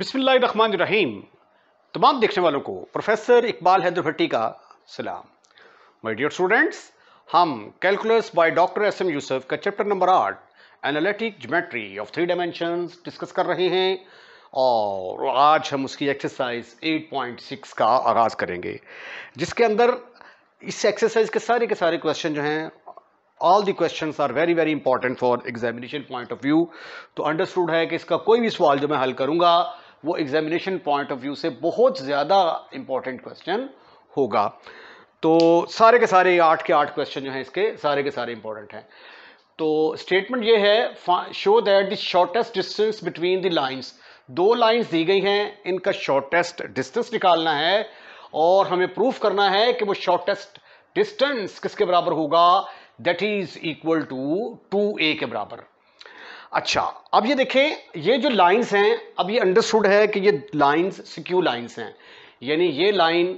रहीम तमाम देखने वालों को प्रोफेसर इकबाल हैदर भट्टी का सलाम माय डियर स्टूडेंट्स हम calculus by doctor S M Yusuf का चैप्टर नंबर आठ analytic geometry of three dimensions discuss कर रहे हैं और आज हम उसकी एक्सरसाइज 8.6 का आगाज़ करेंगे जिसके अंदर इस एक्सरसाइज के सारे के सारे क्वेश्चन जो हैं all the question are very very important for examination point of view तो अंडरस्टूड है कि इसका कोई भी सवाल जो मैं हल करूँगा वो एग्जामिनेशन पॉइंट ऑफ व्यू से बहुत ज़्यादा इंपॉर्टेंट क्वेश्चन होगा तो सारे के सारे आठ के आठ क्वेश्चन जो हैं इसके सारे के सारे इंपॉर्टेंट हैं तो स्टेटमेंट ये है show that the shortest distance between the lines दो लाइंस दी गई हैं इनका शॉर्टेस्ट डिस्टेंस निकालना है और हमें प्रूफ करना है कि वो शॉर्टेस्ट डिस्टेंस किसके बराबर होगा that is equal to two a के बराबर अच्छा अब ये देखें ये जो लाइंस हैं अब ये अंडरस्टूड है कि ये लाइंस सिक्यू लाइंस हैं यानी ये लाइन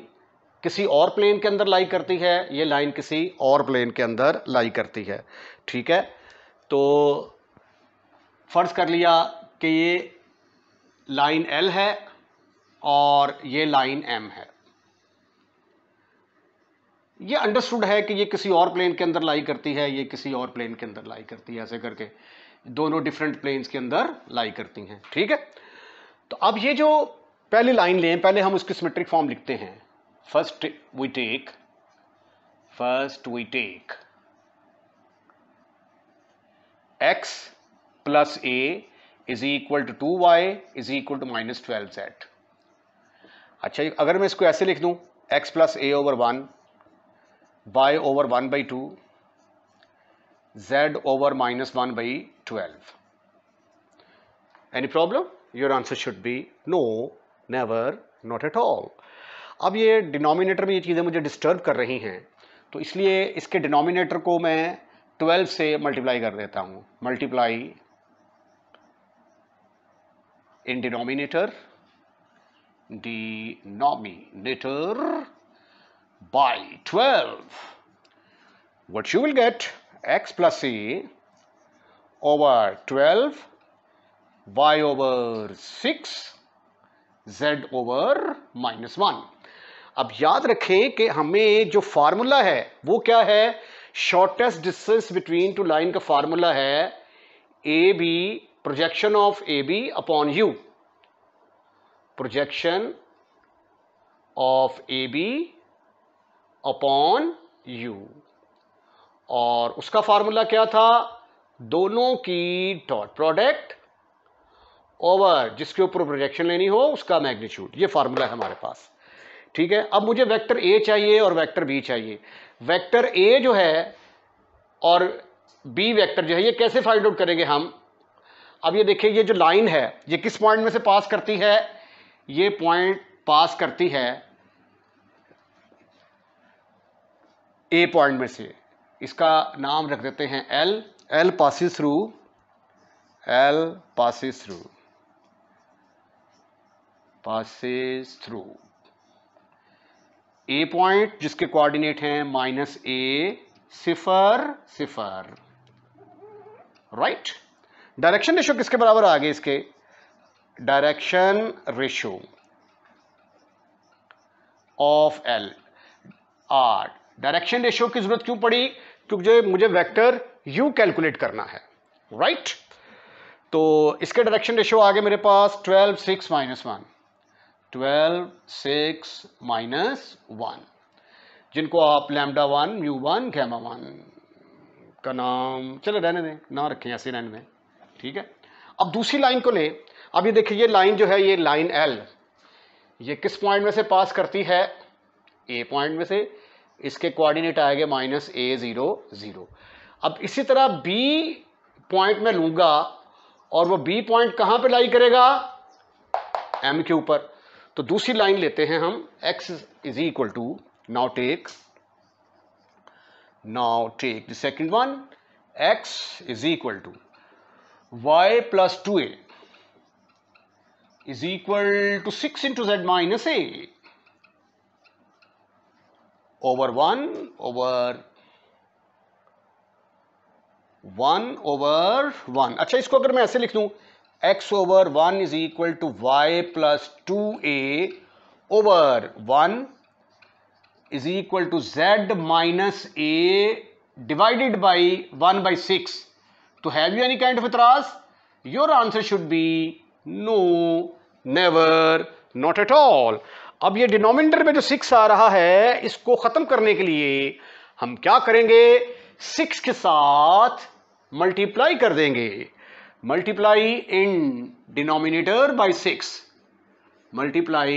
किसी और प्लेन के अंदर लाई करती है ये लाइन किसी और प्लेन के अंदर लाई करती है ठीक है तो फ़र्ज़ कर लिया कि ये लाइन एल है और ये लाइन एम है ये अंडरस्टूड है कि ये किसी और प्लेन के अंदर लाई करती है ये किसी और प्लेन के अंदर लाई करती है ऐसे करके दोनों डिफरेंट प्लेन्स के अंदर लाई करती हैं ठीक है तो अब ये जो पहली लाइन लें पहले हम उसकी सिमेट्रिक फॉर्म लिखते हैं first we take first we take x plus a is equal to two y is equal to minus twelve set अच्छा अगर मैं इसको ऐसे लिख दूं x plus a over one y over one by two z over minus one by twelve any problem your answer should be no never, not at all अब ये denominator में ये चीज़ें मुझे डिस्टर्ब कर रही हैं तो इसलिए इसके डिनोमिनेटर को मैं 12 से मल्टीप्लाई कर देता हूँ मल्टीप्लाई इन denominator denominator by 12 what you will get x plus c over 12 y over 6 z over minus one अब याद रखें कि हमें जो फार्मूला है वो क्या है shortest distance between two line का फार्मूला है a b projection of a b upon u projection of a b upon u और उसका फार्मूला क्या था दोनों की डॉट प्रोडक्ट ओवर जिसके ऊपर प्रोजेक्शन लेनी हो उसका मैग्नीट्यूड ये फार्मूला है हमारे पास ठीक है अब मुझे वेक्टर ए चाहिए और वेक्टर बी चाहिए वेक्टर ए जो है और बी वेक्टर जो है ये कैसे फाइंड आउट करेंगे हम अब ये देखिए ये जो लाइन है ये किस पॉइंट में से पास करती है ये पॉइंट पास करती है ए पॉइंट में से इसका नाम रख देते हैं l l passes through l passes through passes through a point जिसके कोऑर्डिनेट हैं माइनस ए सिफर सिफर राइट डायरेक्शन रेशो किसके बराबर आ गए इसके direction ratio of l are direction ratio की जरूरत क्यों पड़ी क्योंकि मुझे वेक्टर यू कैलकुलेट करना है राइट right? तो इसके डायरेक्शन रेशियो आ गए मेरे पास twelve six minus one twelve six minus one जिनको आप lambda one u one gamma one का नाम चलो रहने दें ना रखें ऐसे रहने दें ठीक है अब दूसरी लाइन को ले अब ये देखिए ये लाइन जो है ये लाइन एल ये किस पॉइंट में से पास करती है ए पॉइंट में से इसके कोऑर्डिनेट आएंगे माइनस ए ज़ीरो ज़ीरो अब इसी तरह बी पॉइंट में लूंगा और वो बी पॉइंट कहां पे लाई करेगा एम के ऊपर तो दूसरी लाइन लेते हैं हम x is equal to now take now take the second one x is equal to y plus two a is equal to six into z minus a over 1 over 1 over 1 अच्छा इसको अगर मैं ऐसे लिख लूँ x over 1 is equal to y plus 2a over 1 is equal to z minus a divided by 1 by 6 तो have you any kind of इतराज your answer should be no never not at all अब ये denominator में जो six आ रहा है इसको खत्म करने के लिए हम क्या करेंगे सिक्स के साथ मल्टीप्लाई कर देंगे मल्टीप्लाई इन डिनोमिनेटर बाय सिक्स मल्टीप्लाई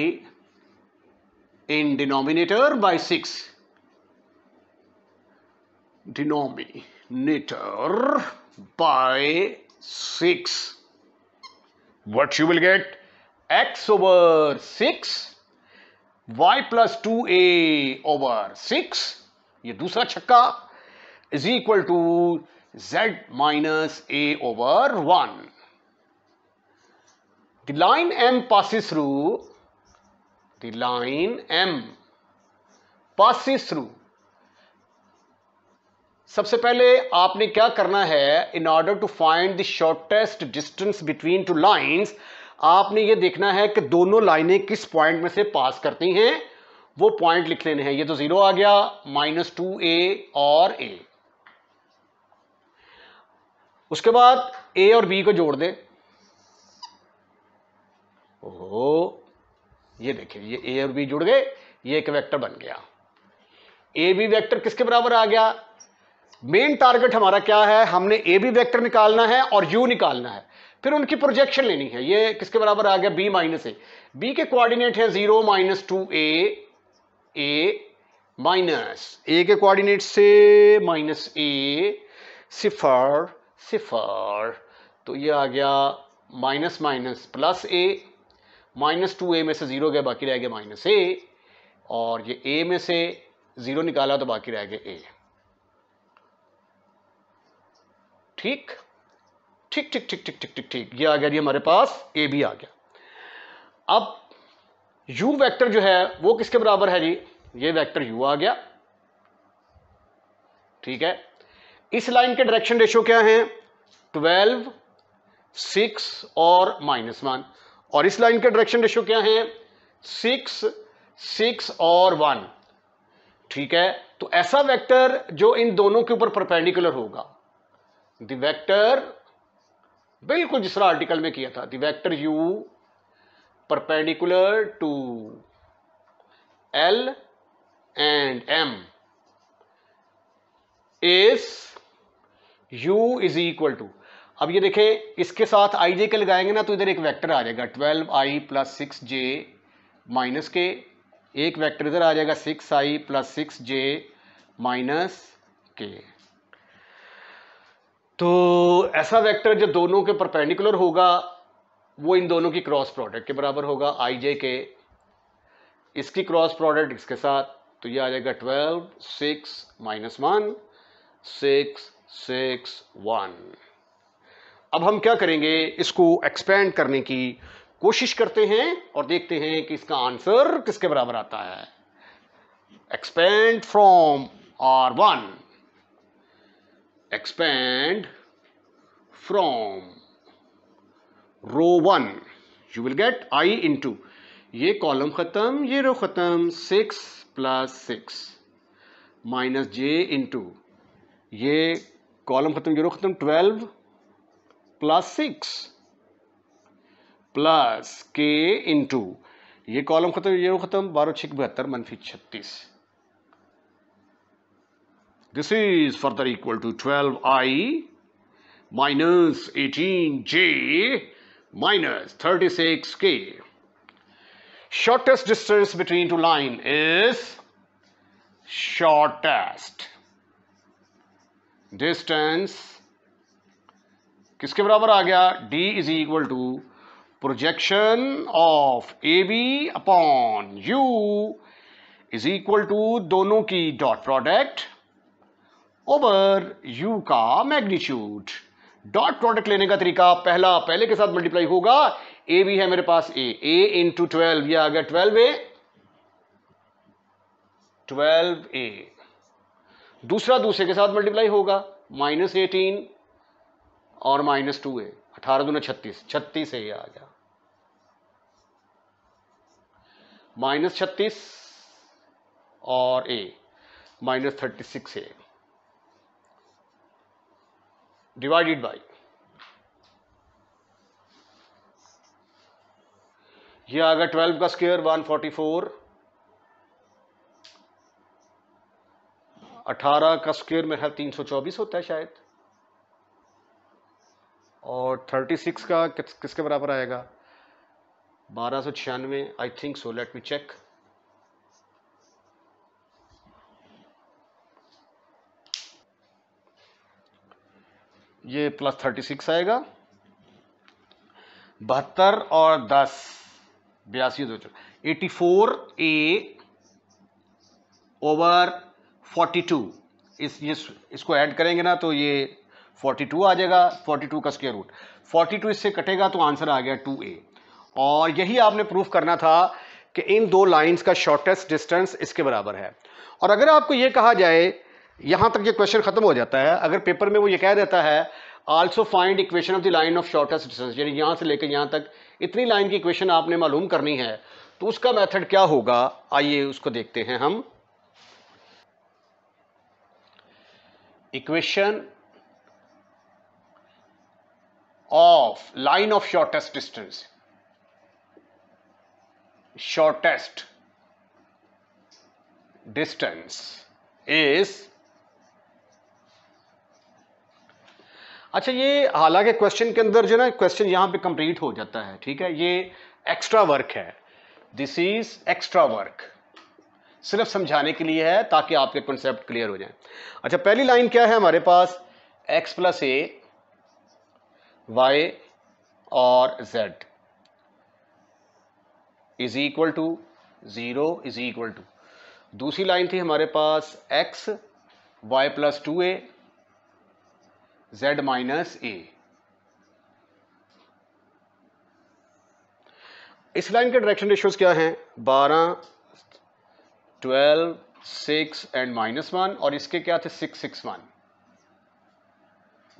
इन denominator by six denominator by six what you will get x over six y plus two a over six ये दूसरा छक्का is equal to z minus a over one the line M passes through the line M passes through सबसे पहले आपने क्या करना है in order to find the shortest distance between two lines आपने ये देखना है कि दोनों लाइनें किस पॉइंट में से पास करती हैं वो पॉइंट लिख लेने हैं ये तो जीरो आ गया माइनस टू ए और ए उसके बाद ए और बी को जोड़ दे ओहो ये देखिए ये ए और बी जुड़ गए ये एक वेक्टर बन गया ए बी वेक्टर किसके बराबर आ गया मेन टारगेट हमारा क्या है हमने ए बी वेक्टर निकालना है और यू निकालना है फिर उनकी प्रोजेक्शन लेनी है ये किसके बराबर आ गया बी माइनस ए बी के कोऑर्डिनेट है zero minus two a a minus a के कोऑर्डिनेट से माइनस ए सिफर सिफर तो ये आ गया minus minus plus a minus two a में से ज़ीरो गया बाकी रह गया माइनस ए और ये ए में से ज़ीरो निकाला तो बाकी रह गया ए ठीक ठीक ठीक ठीक ठीक ठीक ठीक ठीक ये आ गया जी हमारे पास ए बी आ गया अब यू वेक्टर जो है वो किसके बराबर है जी ये वेक्टर यू आ गया ठीक है इस लाइन के डायरेक्शन रेशो क्या है ट्वेल्व सिक्स और माइनस वन और इस लाइन के डायरेक्शन रेशो क्या है सिक्स सिक्स और वन ठीक है तो ऐसा वेक्टर जो इन दोनों के ऊपर परपेंडिकुलर होगा द वेक्टर बिल्कुल जिस तरह आर्टिकल में किया था vector u perpendicular to l and m इस यू इज इक्वल टू अब ये देखें इसके साथ आई जे के लगाएंगे ना तो इधर एक वेक्टर आ जाएगा twelve i plus six j minus k एक वेक्टर इधर आ जाएगा six i plus six j minus k तो ऐसा वेक्टर जो दोनों के परपेंडिकुलर होगा वो इन दोनों की क्रॉस प्रोडक्ट के बराबर होगा आई जे के इसकी क्रॉस प्रोडक्ट इसके साथ तो ये आ जाएगा twelve six minus one six six one अब हम क्या करेंगे इसको एक्सपेंड करने की कोशिश करते हैं और देखते हैं कि इसका आंसर किसके बराबर आता है expand from r one expand from row 1 you will get i into ये कॉलम ख़त्म ये रो ख़त्म six plus six minus j into ये कॉलम ख़त्म ये रो ख़त्म twelve plus six plus k into ये कॉलम ख़त्म ये रो ख़त्म बारह छिक बहत्तर मनफी छत्तीस This is further equal to 12 i minus 18 j minus 36 k Shortest distance between two line is shortest distance किसके बराबर आ गया d is equal to projection of a b upon u is equal to दोनों की dot product over u का magnitude dot product लेने का तरीका पहला पहले के साथ मल्टीप्लाई होगा ए भी है मेरे पास ए ए इंटू ट्वेल्व यह आ गया ट्वेल्व ए ट्वेल्व ए दूसरा दूसरे के साथ मल्टीप्लाई होगा माइनस एटीन और माइनस टू ए अठारह दूना छत्तीस छत्तीस ए आ गया माइनस छत्तीस और a minus thirty six a divided by ये आ गया ट्वेल्व का स्क्वेयर वन फोर्टी फोर अठारह का स्क्वेयर मेरा तीन सौ चौबीस होता है शायद और थर्टी सिक्स का किस, किसके बराबर आएगा बारह सौ छियानवे I think so let me check ये प्लस थर्टी सिक्स आएगा बहत्तर और दस बयासी दो eighty four a over forty two इस ये इसको ऐड करेंगे ना तो ये फोर्टी टू आ जाएगा फोर्टी टू का स्केयर रूट फोर्टी टू इससे कटेगा तो आंसर आ गया टू ए और यही आपने प्रूफ करना था कि इन दो लाइंस का शॉर्टेस्ट डिस्टेंस इसके बराबर है और अगर आपको ये कहा जाए यहाँ तक ये क्वेश्चन खत्म हो जाता है अगर पेपर में वो ये कह देता है also find equation of the line of shortest distance यानी यहाँ से लेकर यहाँ तक इतनी लाइन की इक्वेशन आपने मालूम करनी है तो उसका मेथड क्या होगा आइए उसको देखते हैं हम equation of line of shortest distance shortest distance is अच्छा ये हालांकि क्वेश्चन के अंदर जो ना क्वेश्चन यहाँ पे कंप्लीट हो जाता है ठीक है ये एक्स्ट्रा वर्क है दिस इज एक्स्ट्रा वर्क सिर्फ समझाने के लिए है ताकि आपके कॉन्सेप्ट क्लियर हो जाए अच्छा पहली लाइन क्या है हमारे पास एक्स प्लस ए वाई और z is equal to zero is equal to दूसरी लाइन थी हमारे पास x y plus two a z minus a इस लाइन के डायरेक्शन रेशियोज क्या हैं 12, 12, 6 एंड माइनस वन और इसके क्या थे 6, 6, 1.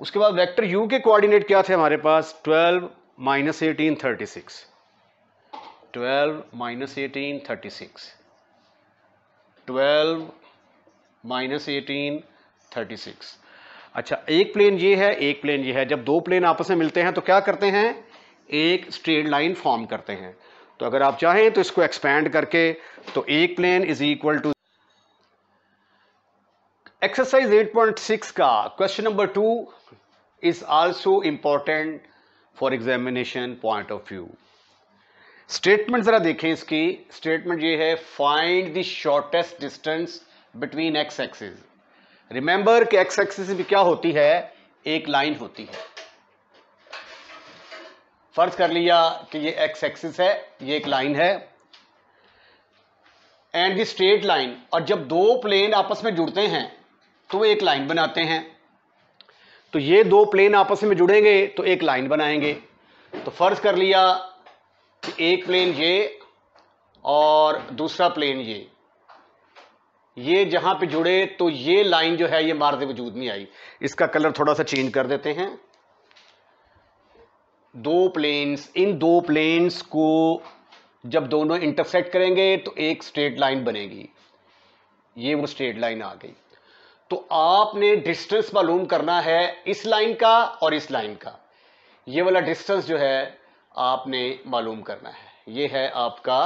उसके बाद वेक्टर u के कोऑर्डिनेट क्या थे हमारे पास 12, minus eighteen thirty six twelve minus eighteen thirty six twelve minus eighteen thirty six अच्छा एक प्लेन ये है एक प्लेन ये है जब दो प्लेन आपस में मिलते हैं तो क्या करते हैं एक स्ट्रेट लाइन फॉर्म करते हैं तो अगर आप चाहें तो इसको एक्सपैंड करके तो एक plane is equal to exercise 8.6 का question number two is also important for examination point of view statement जरा देखें इसकी स्टेटमेंट ये है find the shortest distance between x axis remember कि एक्स एक्सिस भी क्या होती है एक लाइन होती है फर्ज कर लिया कि ये एक्स एक्सिस है ये एक लाइन है एंड दी स्ट्रेट लाइन और जब दो प्लेन आपस में जुड़ते हैं तो वो एक लाइन बनाते हैं तो ये दो प्लेन आपस में जुड़ेंगे तो एक लाइन बनाएंगे तो फर्ज कर लिया कि एक प्लेन ये और दूसरा प्लेन ये ये जहां पे जुड़े तो ये लाइन जो है ये मार्ज वजूद में आई इसका कलर थोड़ा सा चेंज कर देते हैं दो प्लेन्स इन दो प्लेन्स को जब दोनों इंटरसेक्ट करेंगे तो एक स्ट्रेट लाइन बनेगी ये वो स्ट्रेट लाइन आ गई तो आपने डिस्टेंस मालूम करना है इस लाइन का और इस लाइन का ये वाला डिस्टेंस जो है आपने मालूम करना है ये है आपका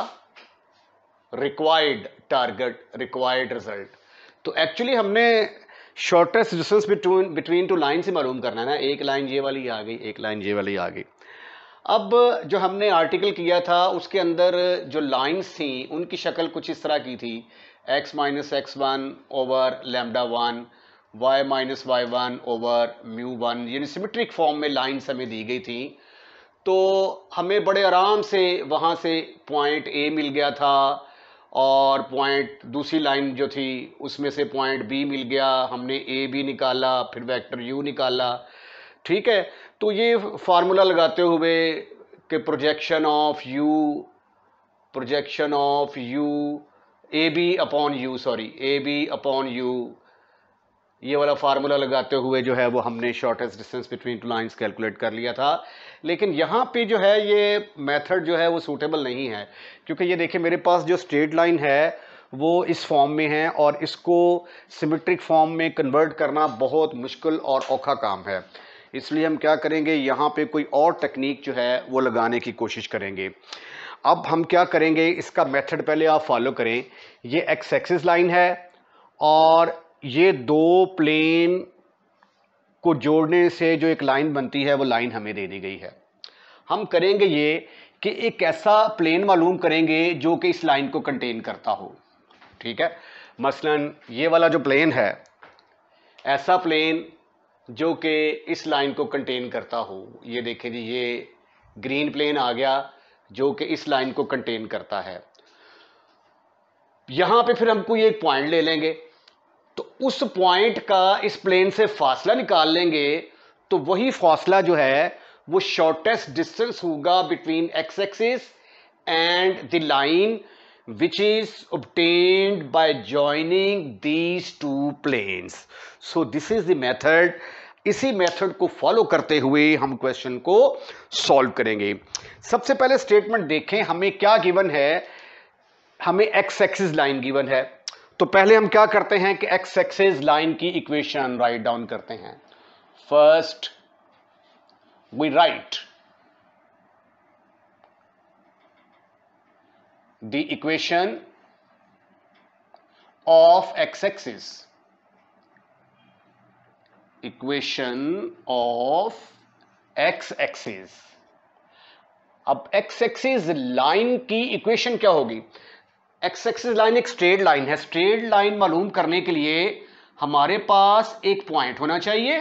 रिक्वायर्ड टारगेट रिक्वायर्ड रिजल्ट तो एक्चुअली हमने shortest distance between between two line से मालूम करना है ना एक लाइन ये वाली आ गई एक लाइन ये वाली आ गई अब जो हमने आर्टिकल किया था उसके अंदर जो लाइन्स थी उनकी शक्ल कुछ इस तरह की थी x minus x one over lambda one y minus y one over mu one यानी सिमेट्रिक फॉर्म में लाइन्स हमें दी गई थी तो हमें बड़े आराम से वहाँ से पॉइंट ए मिल गया था और पॉइंट दूसरी लाइन जो थी उसमें से पॉइंट बी मिल गया हमने ए भी निकाला फिर वेक्टर यू निकाला ठीक है तो ये फार्मूला लगाते हुए कि projection of u projection of u a b upon u sorry a b upon u ये वाला फार्मूला लगाते हुए जो है वो हमने shortest distance between two lines calculate कर लिया था लेकिन यहाँ पे जो है ये मेथड जो है वो सूटेबल नहीं है क्योंकि ये देखिए मेरे पास जो स्ट्रेट लाइन है वो इस फॉर्म में है और इसको सिमेट्रिक फॉर्म में कन्वर्ट करना बहुत मुश्किल और औखा काम है इसलिए हम क्या करेंगे यहाँ पे कोई और टेक्निक जो है वो लगाने की कोशिश करेंगे अब हम क्या करेंगे इसका मेथड पहले आप फॉलो करें ये एक्स एक्सिस लाइन है और ये दो प्लेन को जोड़ने से जो एक लाइन बनती है वो लाइन हमें दे दी गई है हम करेंगे ये कि एक ऐसा प्लेन मालूम करेंगे जो कि इस लाइन को कंटेन करता हो ठीक है मसलन ये वाला जो प्लेन है ऐसा प्लेन जो कि इस लाइन को कंटेन करता हो ये देखें जी ये ग्रीन प्लेन आ गया जो कि इस लाइन को कंटेन करता है यहां पे फिर हमको ये एक पॉइंट ले लेंगे तो उस पॉइंट का इस प्लेन से फासला निकाल लेंगे तो वही फासला जो है वो शॉर्टेस्ट डिस्टेंस होगा between x axis and the line which is obtained by joining these two planes so this is the method इसी मेथड को फॉलो करते हुए हम क्वेश्चन को सॉल्व करेंगे सबसे पहले स्टेटमेंट देखें हमें क्या गिवन है हमें एक्स एक्सिस लाइन गिवन है तो पहले हम क्या करते हैं कि एक्स एक्सेस लाइन की इक्वेशन राइट डाउन करते हैं first we write the equation of x axis equation of x axis अब एक्स एक्सिस लाइन की इक्वेशन क्या होगी एक्स एक्सिस लाइन एक स्ट्रेट लाइन है स्ट्रेट लाइन मालूम करने के लिए हमारे पास एक पॉइंट होना चाहिए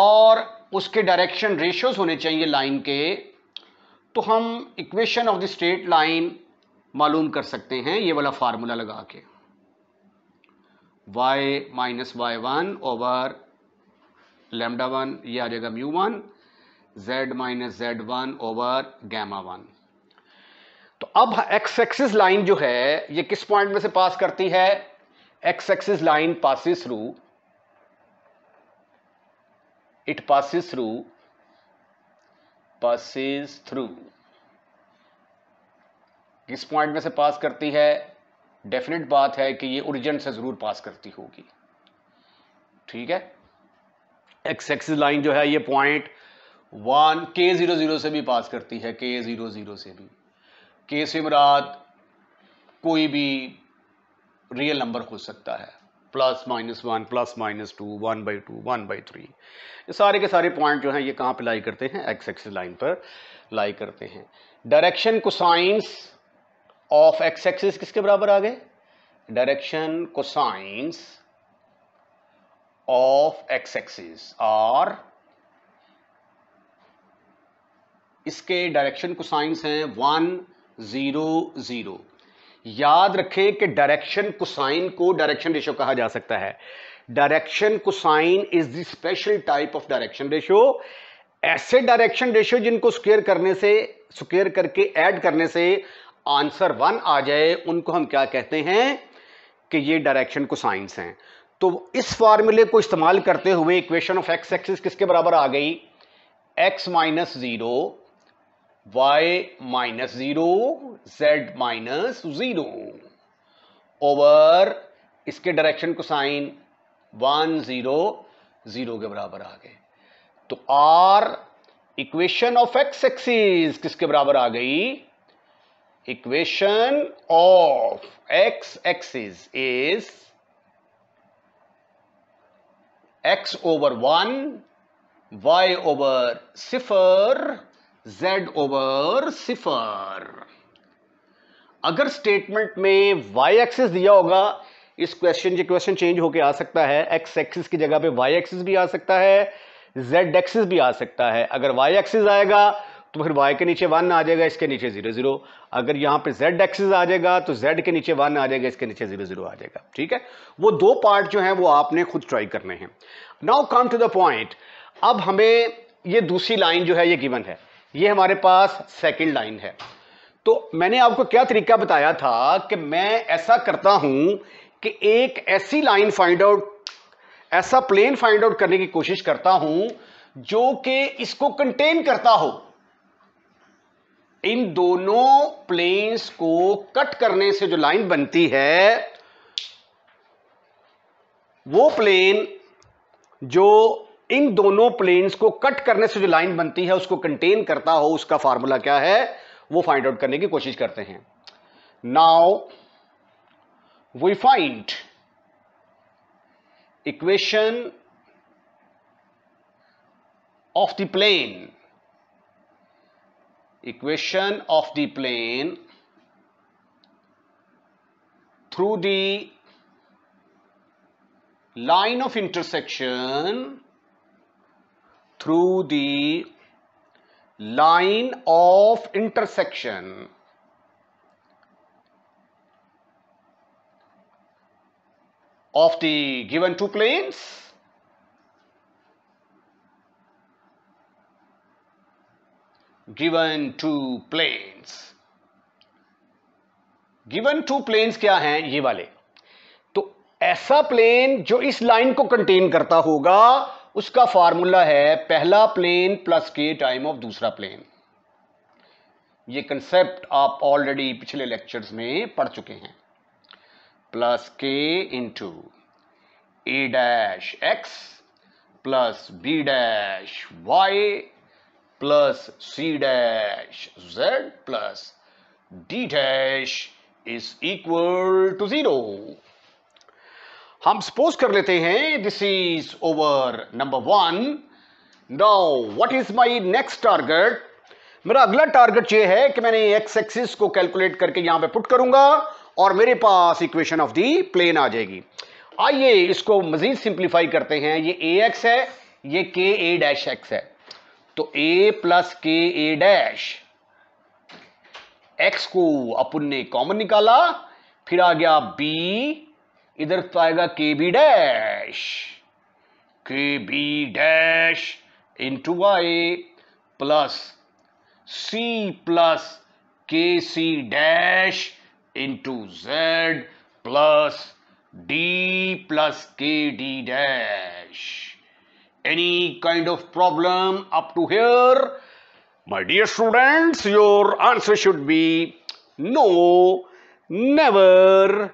और उसके डायरेक्शन रेशियोज होने चाहिए लाइन के तो हम equation of the straight line मालूम कर सकते हैं ये वाला फार्मूला लगा के y minus y one over lambda one ये आ जाएगा mu one z minus z one over gamma one तो अब एक्स एक्सिस लाइन जो है ये किस पॉइंट में से पास करती है x axis line passes through it passes through passes through किस पॉइंट में से पास करती है डेफिनेट बात है कि ये ओरिजिन से जरूर पास करती होगी ठीक है एक्स एक्सिस लाइन जो है ये पॉइंट वन के जीरो जीरो से भी पास करती है के जीरो जीरो से भी के इमरात कोई भी रियल नंबर हो सकता है plus minus one plus minus two one by two one by three ये सारे के सारे पॉइंट जो हैं ये कहाँ पे लाई करते हैं एक्स एक्स लाइन पर लाई करते हैं direction cosines of x axis किसके बराबर आ गए direction cosines of x axis are इसके डायरेक्शन को साइंस हैं वन ज़ीरो ज़ीरो याद रखें कि डायरेक्शन कुसाइन को डायरेक्शन रेशो कहा जा सकता है direction cosine is the special type of direction ratio ऐसे डायरेक्शन रेशो जिनको स्क्वेयर करने से स्क्वेयर करके ऐड करने से आंसर वन आ जाए उनको हम क्या कहते हैं कि ये डायरेक्शन को साइंस हैं तो इस फार्मूले को इस्तेमाल करते हुए इक्वेशन ऑफ एक्स एक्सिस किसके बराबर आ गई x minus zero y minus zero z minus zero over इसके direction cosine one zero zero के बराबर आ गए तो are equation of x axis किसके बराबर आ गई equation of x axis is x over one y over सिफर z ओवर सिफर अगर स्टेटमेंट में वाई एक्सिस दिया होगा इस क्वेश्चन ये क्वेश्चन चेंज होकर आ सकता है एक्स एक्सिस की जगह पे वाई एक्सिस भी आ सकता है जेड एक्सिस भी आ सकता है अगर वाई एक्सिस आएगा तो फिर वाई के नीचे वन आ जाएगा इसके नीचे जीरो जीरो अगर यहां पे जेड एक्सिस आ जाएगा तो जेड के नीचे वन आ जाएगा इसके नीचे जीरो जीरो आ जाएगा ठीक है वो दो पार्ट जो है वो आपने खुद ट्राई करने हैं now come to the point अब हमें ये दूसरी लाइन जो है ये गिवन है ये हमारे पास सेकंड लाइन है तो मैंने आपको क्या तरीका बताया था कि मैं ऐसा करता हूं कि एक ऐसी लाइन फाइंड आउट ऐसा प्लेन फाइंड आउट करने की कोशिश करता हूं जो कि इसको कंटेन करता हो इन दोनों प्लेन्स को कट करने से जो लाइन बनती है वो प्लेन जो इन दोनों प्लेन्स को कट करने से जो लाइन बनती है उसको कंटेन करता हो उसका फार्मूला क्या है वो फाइंड आउट करने की कोशिश करते हैं now we find equation of the plane equation of the plane through the line of intersection through the line of intersection of the given two planes given two planes given two planes क्या हैं ये वाले तो ऐसा plane जो इस line को contain करता होगा उसका फार्मूला है पहला plane plus k time of दूसरा प्लेन ये कंसेप्ट आप ऑलरेडी पिछले लेक्चर्स में पढ़ चुके हैं plus k into a dash x plus b dash y plus c dash z plus d dash is equal to zero हम सपोज कर लेते हैं this is over number one now what is my next target मेरा अगला target ये है कि मैंने एक्स एक्सिस को कैलकुलेट करके यहां पे पुट करूंगा और मेरे पास इक्वेशन ऑफ दी प्लेन आ जाएगी आइए इसको मजीद सिंप्लीफाई करते हैं ये ए एक्स है ये के ए डैश एक्स है तो ए plus k a dash x को अपन ने कॉमन निकाला फिर आ गया बी इधर तो आएगा k b dash k b dash into y plus c plus k c dash into z plus d plus k d dash any kind of problem up to here? My dear students, your answer should be no, never,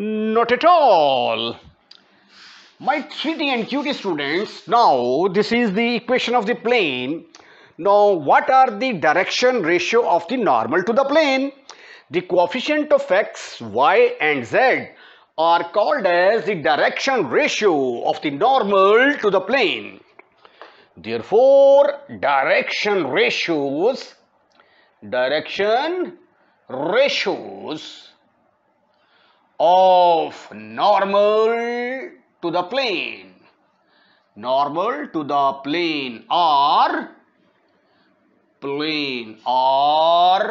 Not at all. My 3D and 3D students, now this is the equation of the plane. Now what are the direction ratio of the normal to the plane? The coefficient of x, y and z are called as the direction ratio of the normal to the plane. Therefore, direction ratios, direction ratios of normal to the plane normal to the plane or plane or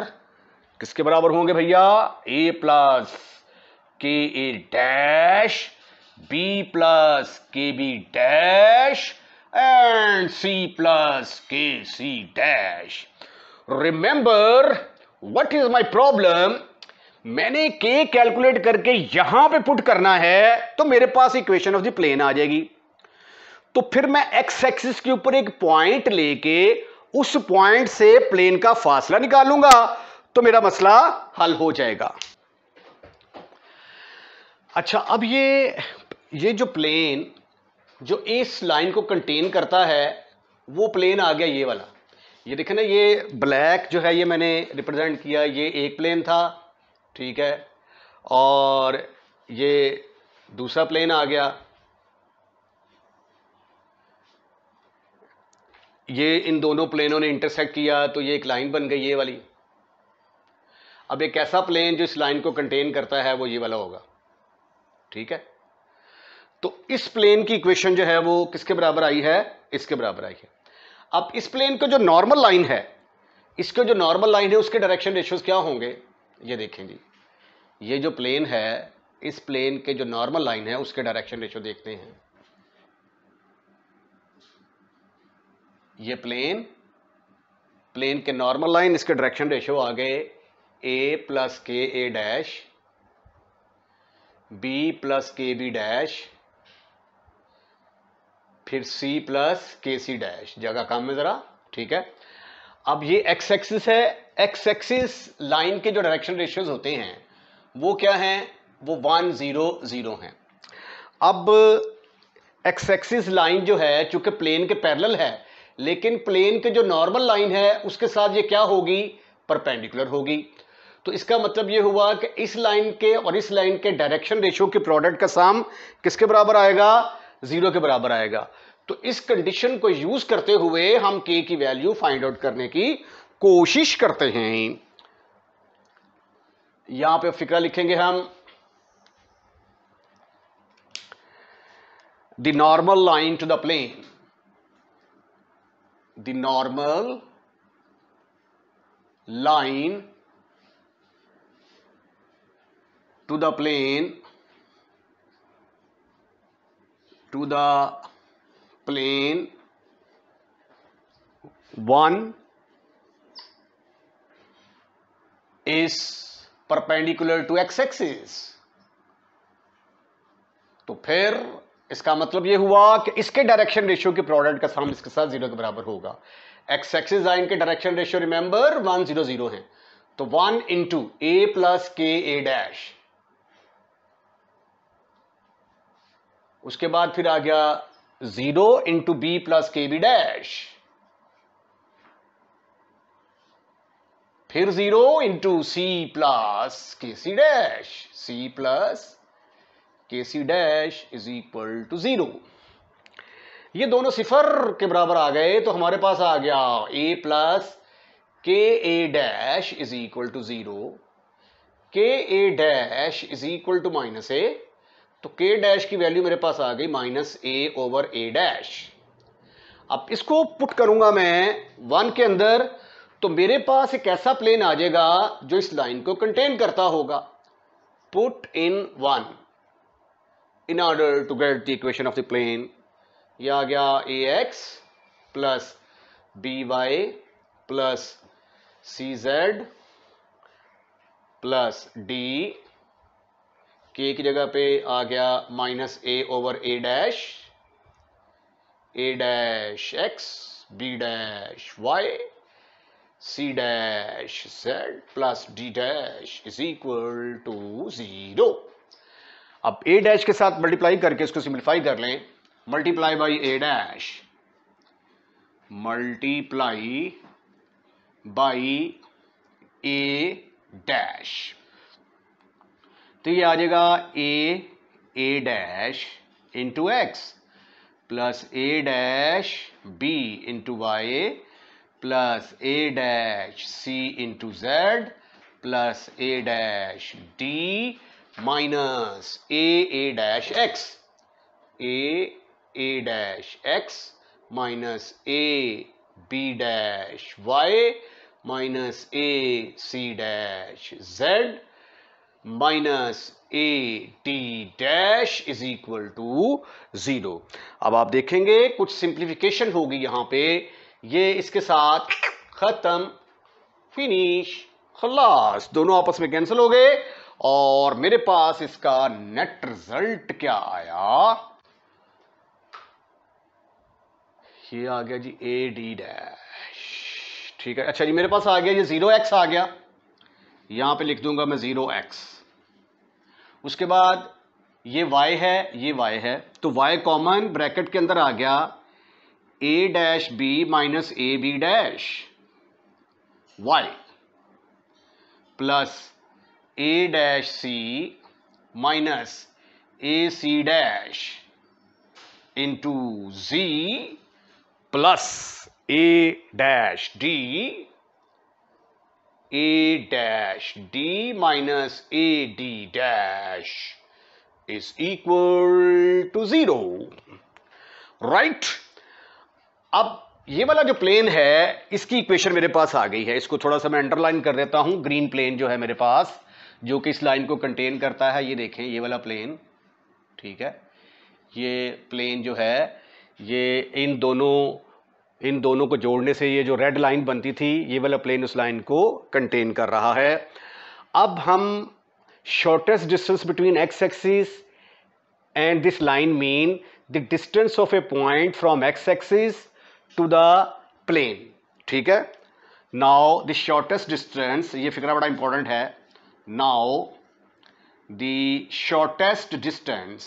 किसके बराबर होंगे भैया a plus k a dash b plus k b dash and c plus k c dash remember what is my problem मैंने k calculate करके यहां पे put करना है तो मेरे पास इक्वेशन ऑफ द प्लेन आ जाएगी तो फिर मैं एक्स एक्सिस के ऊपर एक पॉइंट लेके उस पॉइंट से प्लेन का फासला निकालूंगा तो मेरा मसला हल हो जाएगा अच्छा अब ये ये जो प्लेन जो इस लाइन को कंटेन करता है वो प्लेन आ गया ये वाला ये देखे ना ये ब्लैक जो है ये मैंने रिप्रेजेंट किया ये एक प्लेन था ठीक है और ये दूसरा प्लेन आ गया ये इन दोनों प्लेनों ने इंटरसेक्ट किया तो ये एक लाइन बन गई ये वाली अब एक ऐसा प्लेन जो इस लाइन को कंटेन करता है वो ये वाला होगा ठीक है तो इस प्लेन की इक्वेशन जो है वो किसके बराबर आई है इसके बराबर आई है अब इस प्लेन को जो नॉर्मल लाइन है इसके जो नॉर्मल लाइन है उसके डायरेक्शन रेशियोज क्या होंगे ये देखें जी ये जो प्लेन है इस प्लेन के जो नॉर्मल लाइन है उसके डायरेक्शन रेशो देखते हैं ये प्लेन प्लेन के नॉर्मल लाइन इसके डायरेक्शन रेशो आ गए a plus k a dash b plus k b dash फिर c plus k c dash जगह काम में ज़रा ठीक है अब ये एक्स एक्सिस है एक्स एक्सिस लाइन के जो डायरेक्शन रेशियोज होते हैं वो क्या हैं वो वन ज़ीरो ज़ीरो हैं अब एक्स एक्सिस लाइन जो है चूंकि प्लेन के पैरेलल है लेकिन प्लेन के जो नॉर्मल लाइन है उसके साथ ये क्या होगी परपेंडिकुलर होगी तो इसका मतलब ये हुआ कि इस लाइन के और इस लाइन के डायरेक्शन रेशो के प्रोडक्ट का साम किसके बराबर आएगा ज़ीरो के बराबर आएगा तो इस कंडीशन को यूज़ करते हुए हम के की वैल्यू फाइंड आउट करने की कोशिश करते हैं यहां पे फिक्रा लिखेंगे हम the normal line to the plane the normal line to the plane to the plane one is perpendicular to x axis तो फिर इसका मतलब ये हुआ कि इसके डायरेक्शन रेशियो के प्रोडक्ट का साम इसके साथ जीरो के बराबर होगा एक्स एक्सिस लाइन के direction ratio remember one zero zero है तो one into A plus k a dash उसके बाद फिर आ गया zero into b plus k b dash फिर zero into c plus k c dash c plus k c dash is equal to zero ये दोनों सिफर के बराबर आ गए तो हमारे पास आ गया a plus k a dash is equal to zero k a dash is equal to minus a तो के डैश की वैल्यू मेरे पास आ गई minus a over a dash अब इसको पुट करूंगा मैं वन के अंदर तो मेरे पास एक ऐसा प्लेन आ जाएगा जो इस लाइन को कंटेन करता होगा put in one in order to get the equation of the plane यह आ गया a x plus b y plus c z plus d k की जगह पे आ गया minus a over a dash a dash x b dash y c dash z plus d dash is equal to zero. अब a dash के साथ multiply करके इसको सिंप्लीफाई कर लें multiply by a dash multiply by a dash तो ये आ जाएगा a a dash into x plus A dash b into y plus A dash c into z plus A dash D minus a a dash x a a dash x minus A B dash y minus A C dash z minus a t dash is equal to zero अब आप देखेंगे कुछ simplification होगी यहाँ पे ये इसके साथ ख़त्म फिनिश खलास दोनों आपस में कैंसिल हो गए और मेरे पास इसका नेट रिजल्ट क्या आया ये आ गया जी ए डी डैश ठीक है अच्छा जी मेरे पास आ गया ये जीरो एक्स आ गया यहां पे लिख दूंगा मैं जीरो एक्स उसके बाद ये y है ये y है तो y कॉमन ब्रैकेट के अंदर आ गया a dash b minus a b dash y plus a dash c minus a c dash into z plus a dash d a dash d minus a d dash is equal to 0 right अब ये वाला जो plane है इसकी equation मेरे पास आ गई है इसको थोड़ा सा मैं अंडरलाइन कर देता हूँ ग्रीन प्लेन जो है मेरे पास जो कि इस लाइन को कंटेन करता है ये देखें ये वाला प्लेन ठीक है ये प्लेन जो है ये इन दोनों इन दोनों को जोड़ने से ये जो रेड लाइन बनती थी ये वाला प्लेन उस लाइन को कंटेन कर रहा है अब हम shortest distance between x axis and this line mean the distance of a point from x axis to the plane ठीक है नाउ द शॉर्टेस्ट डिस्टेंस ये फिक्र बड़ा इंपॉर्टेंट है now the shortest distance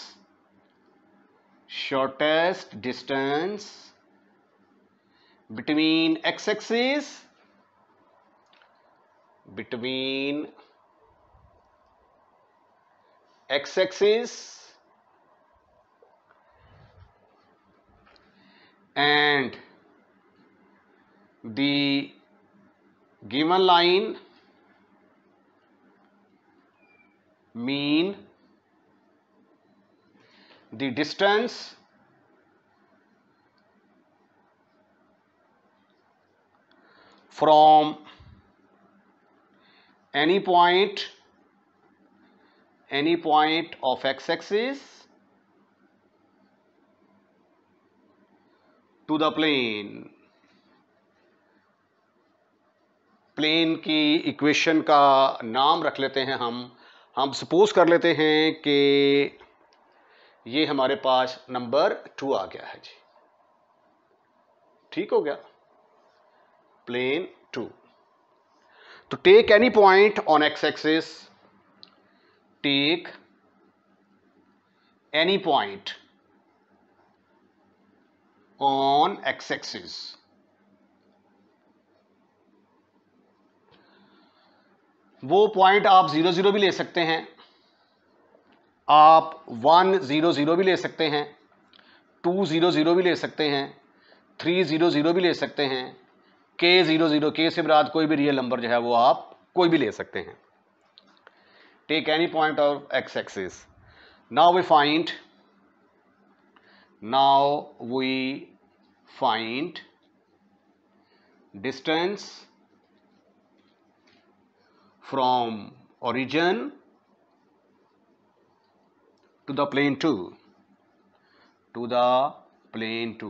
shortest distance between x axis between x axis and the given line mean the distance from any point any point of x axis to the plane plane की equation का नाम रख लेते हैं हम हम suppose कर लेते हैं कि ये हमारे पास नंबर टू आ गया है जी ठीक हो गया प्लेन टू तो take any point on x axis take any point on x axis वो पॉइंट आप ज़ीरो ज़ीरो भी ले सकते हैं आप वन ज़ीरो ज़ीरो भी ले सकते हैं टू ज़ीरो ज़ीरो भी ले सकते हैं थ्री ज़ीरो ज़ीरो भी ले सकते हैं के ज़ीरो ज़ीरो के से बराद कोई भी रियल नंबर जो है वो आप कोई भी ले सकते हैं take any point of x axis now we find now we find distance from origin to the plane 2 to the plane 2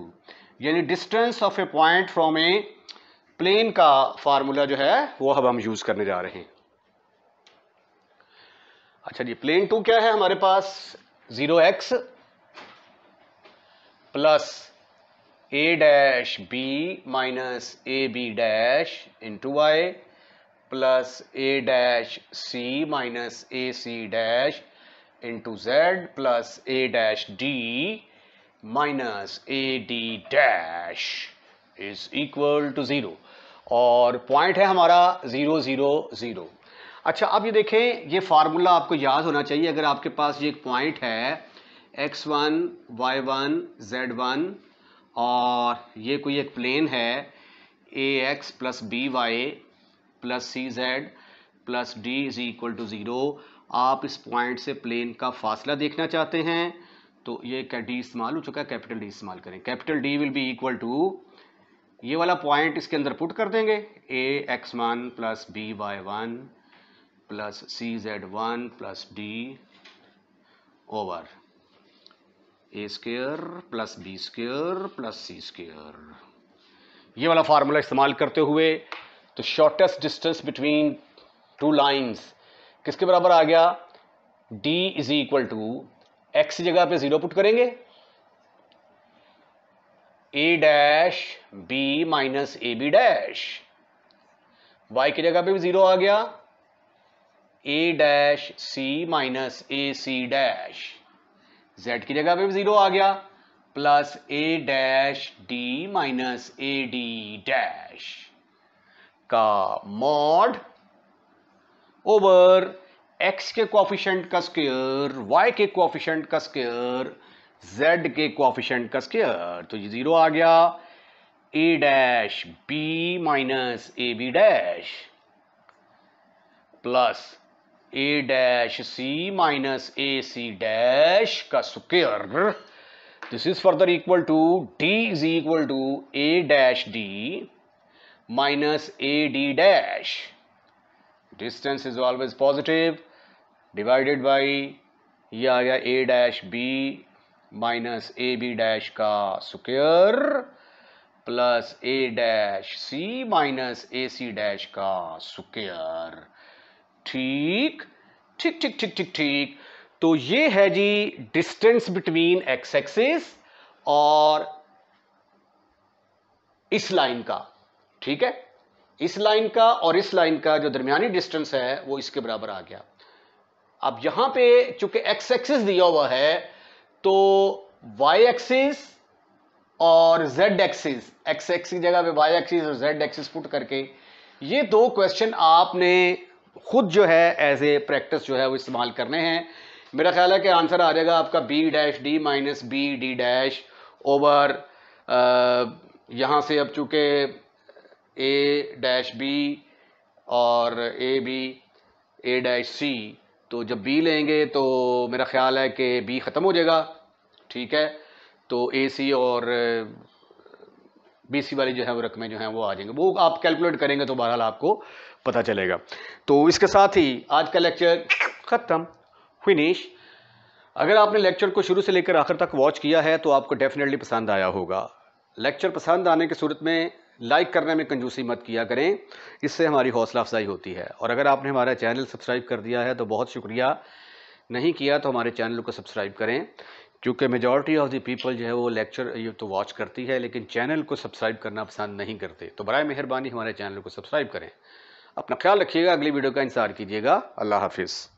यानी distance of a point from a plane का फार्मूला जो है वो अब हम यूज करने जा रहे हैं अच्छा जी प्लेन टू क्या है हमारे पास zero x plus A dash B minus A B dash into y plus A dash C minus A C dash into z plus A dash D minus A D dash is equal to zero और point है हमारा zero zero zero अच्छा आप ये देखें ये formula आपको याद होना चाहिए अगर आपके पास ये एक पॉइंट है x one y one z one और ये कोई एक प्लेन है a x plus b y plus c z plus d is equal to zero आप इस पॉइंट से प्लेन का फासला देखना चाहते हैं तो ये डी इस्तेमाल हो चुका है कैपिटल डी इस्तेमाल करें capital D will be equal to ये वाला पॉइंट इसके अंदर पुट कर देंगे a x one plus b y one plus c z one plus d over a square plus b square plus c square ये वाला फार्मूला इस्तेमाल करते हुए तो shortest distance between two lines किसके बराबर आ गया d is equal to x जगह पे जीरो पुट करेंगे a dash b minus A B dash Y की जगह पे भी जीरो आ गया a dash c minus A C dash Z की जगह पे भी जीरो आ गया plus A dash D minus A D dash का मॉड ओवर एक्स के कोफिशेंट का स्क्र वाई के कोफिशेंट का स्क्र जेड के कोफिशेंट का स्क्र तो ये जीरो आ गया A dash B minus A B dash plus A dash C minus A C dash का square this is further equal to D is equal to A dash D minus AD dash. Distance is always positive divided by ये आ गया A dash B minus A B dash का square plus ए dash सी minus ए सी dash का square ठीक ठीक ठीक ठीक ठीक ठीक तो ये है जी डिस्टेंस बिटवीन एक्स एक्सिस और इस लाइन का ठीक है इस लाइन का और इस लाइन का जो दरमियानी डिस्टेंस है वो इसके बराबर आ गया अब यहां पे चूंकि एक्स एक्सिस दिया हुआ है तो वाई एक्सिस और जेड एक्सिस एक्स एक्सिस जगह पे वाई एक्सिस और जेड एक्सिस पुट करके ये दो क्वेश्चन आपने खुद जो है एज ए प्रैक्टिस जो है वो इस्तेमाल करने हैं मेरा ख्याल है कि आंसर आ जाएगा आपका B dash D minus B D dash over यहाँ से अब चूंकि ए डैश बी और ए बी ए डैश सी तो जब बी लेंगे तो मेरा ख्याल है कि बी ख़त्म हो जाएगा ठीक है तो ए सी और बी सी वाली जो है वो रकमें जो हैं वो आ जाएंगे वो आप कैलकुलेट करेंगे तो बहरहाल आपको पता चलेगा तो इसके साथ ही आज का लेक्चर ख़त्म फिनिश अगर आपने लेक्चर को शुरू से लेकर आखिर तक वॉच किया है तो आपको डेफिनेटली पसंद आया होगा लेक्चर पसंद आने की सूरत में लाइक करने में कंजूसी मत किया करें इससे हमारी हौसला अफजाई होती है और अगर आपने हमारा चैनल सब्सक्राइब कर दिया है तो बहुत शुक्रिया नहीं किया तो हमारे चैनल को सब्सक्राइब करें क्योंकि मेजॉरिटी ऑफ द पीपल जो है वो लेक्चर ये तो वॉच करती है लेकिन चैनल को सब्सक्राइब करना पसंद नहीं करते तो बर मेहरबानी हमारे चैनल को सब्सक्राइब करें अपना ख्याल रखिएगा अगली वीडियो का इंतजार कीजिएगा अल्लाह हाफिज़